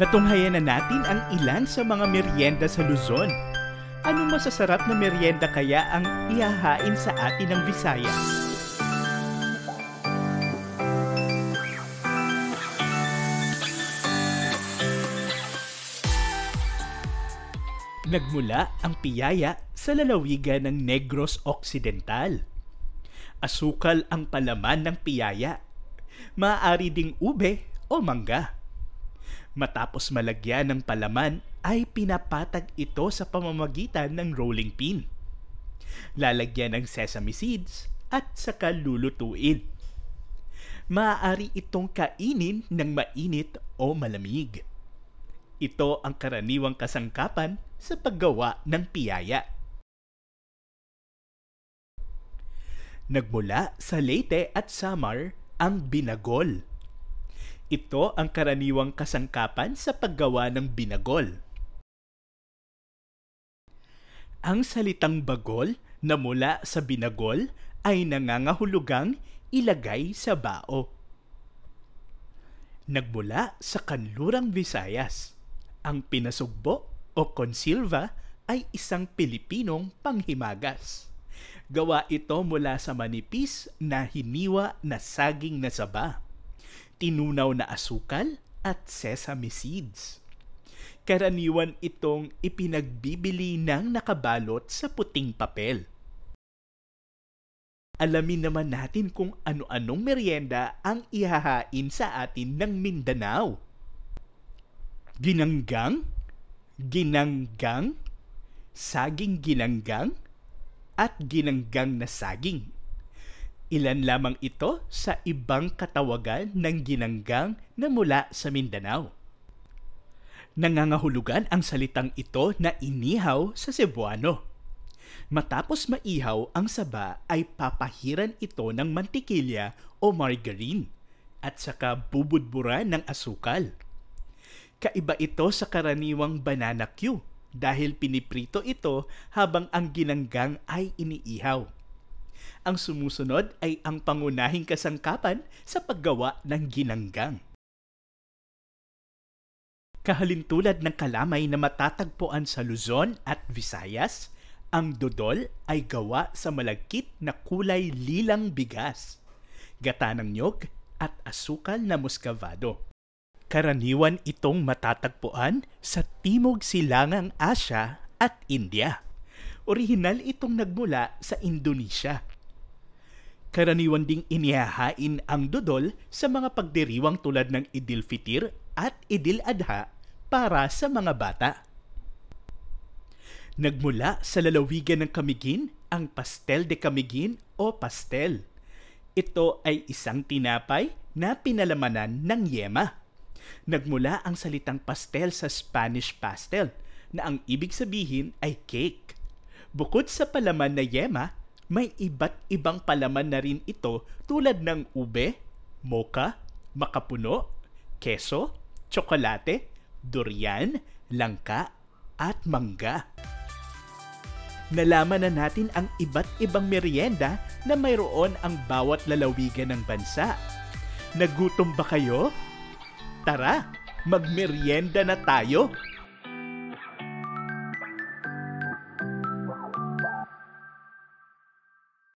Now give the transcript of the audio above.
Natunghayan na natin ang ilan sa mga merienda sa Luzon. Anong masasarap na merienda kaya ang ihahain sa atin ng Visayas? Nagmula ang piyaya sa lalawigan ng Negros Occidental. Asukal ang palaman ng piyaya. Maaari ding ube o mangga Matapos malagyan ng palaman ay pinapatag ito sa pamamagitan ng rolling pin. Lalagyan ng sesame seeds at saka lulutuin. Maaari itong kainin ng mainit o malamig. Ito ang karaniwang kasangkapan sa paggawa ng piyaya. Nagmula sa Leyte at Samar ang binagol ito ang karaniwang kasangkapan sa paggawa ng binagol. Ang salitang bagol na mula sa binagol ay nangangahulugang ilagay sa bao. Nagmula sa kanlurang Visayas, ang pinasugbo o konsilva ay isang Pilipinong panghimagas. Gawa ito mula sa manipis na hiniwa na saging na saba tinunaw na asukal at sesame seeds. Karaniwan itong ipinagbibili ng nakabalot sa puting papel. Alamin naman natin kung ano-anong merienda ang ihahain sa atin ng Mindanao. Ginanggang, ginanggang, saging ginanggang, at ginanggang na saging. Ilan lamang ito sa ibang katawagan ng ginanggang na mula sa Mindanao. Nangangahulugan ang salitang ito na inihaw sa Cebuano. Matapos maihaw ang saba ay papahiran ito ng mantikilya o margarine at saka bubudburan ng asukal. Kaiba ito sa karaniwang banana cue dahil piniprito ito habang ang ginanggang ay iniihaw. Ang sumusunod ay ang pangunahing kasangkapan sa paggawa ng ginanggang. Kahalintulad ng kalamay na matatagpuan sa Luzon at Visayas, ang dodol ay gawa sa malagkit na kulay lilang bigas, gata ng nyog at asukal na muskavado. Karaniwan itong matatagpuan sa Timog Silangang Asya at India. Orihinal itong nagmula sa Indonesia Karaniwan ding inihahain ang dodol sa mga pagdiriwang tulad ng Idil Fitir at Idil Adha para sa mga bata. Nagmula sa lalawigan ng kamigin ang pastel de kamigin o pastel. Ito ay isang tinapay na pinalamanan ng yema. Nagmula ang salitang pastel sa Spanish pastel na ang ibig sabihin ay cake. Bukod sa palaman na yema, may iba't ibang palaman na rin ito tulad ng ube, mocha, makapuno, keso, tsokolate, durian, langka, at mangga. Nalaman na natin ang iba't ibang merienda na mayroon ang bawat lalawigan ng bansa. Nagutom ba kayo? Tara, magmeryenda na tayo!